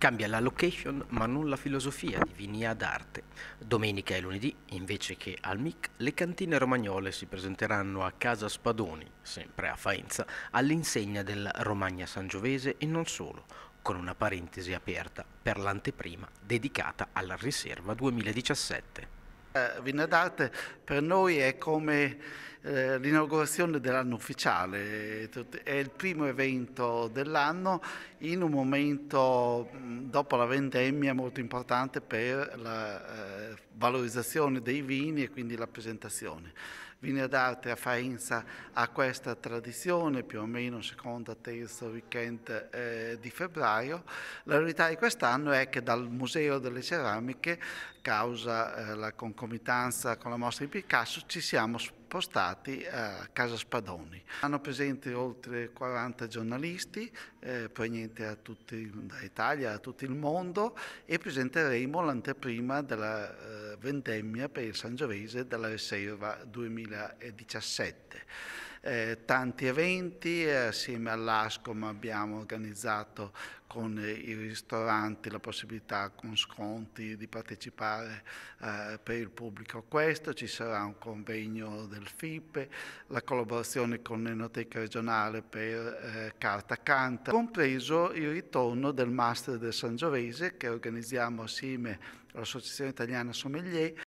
Cambia la location ma non la filosofia di vini d'Arte. Domenica e lunedì, invece che al MIC, le cantine romagnole si presenteranno a Casa Spadoni, sempre a Faenza, all'insegna del Romagna Sangiovese e non solo, con una parentesi aperta per l'anteprima dedicata alla Riserva 2017. Eh, Vina d'arte per noi è come eh, l'inaugurazione dell'anno ufficiale, è il primo evento dell'anno in un momento dopo la vendemmia molto importante per la eh, valorizzazione dei vini e quindi la presentazione. Vini ad Arte a Faenza ha questa tradizione, più o meno seconda, terzo weekend eh, di febbraio. La novità di quest'anno è che dal Museo delle Ceramiche, causa eh, la concomitanza con la mostra di Picasso, ci siamo spostati postati a Casa Spadoni. Hanno presenti oltre 40 giornalisti eh, provenienti da Italia, da tutto il mondo e presenteremo l'anteprima della eh, vendemmia per il Sangiovese della Riserva 2017 eh, tanti eventi, eh, assieme all'ASCOM abbiamo organizzato con i ristoranti la possibilità con sconti di partecipare eh, per il pubblico a questo, ci sarà un convegno del FIPE, la collaborazione con l'Enoteca regionale per eh, Carta Canta, compreso il ritorno del Master del Sangiovese che organizziamo assieme all'Associazione Italiana Sommelier